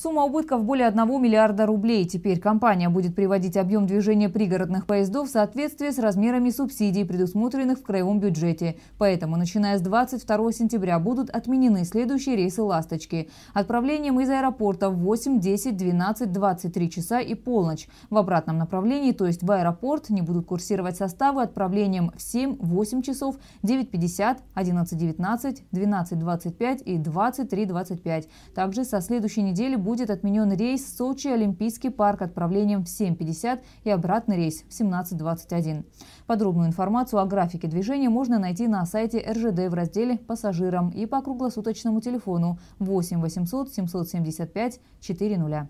Сумма убытков более 1 миллиарда рублей. Теперь компания будет приводить объем движения пригородных поездов в соответствии с размерами субсидий, предусмотренных в краевом бюджете. Поэтому, начиная с 22 сентября, будут отменены следующие рейсы «Ласточки». Отправлением из аэропорта в 8, 10, 12, 23 часа и полночь. В обратном направлении, то есть в аэропорт, не будут курсировать составы отправлением в 7, 8 часов, 9.50, 11.19, 12.25 и 23.25. Также со следующей недели будет отменен рейс Сочи-Олимпийский парк отправлением в 7.50 и обратный рейс в 17.21. Подробную информацию о графике движения можно найти на сайте РЖД в разделе «Пассажирам» и по круглосуточному телефону 8 800 775 400.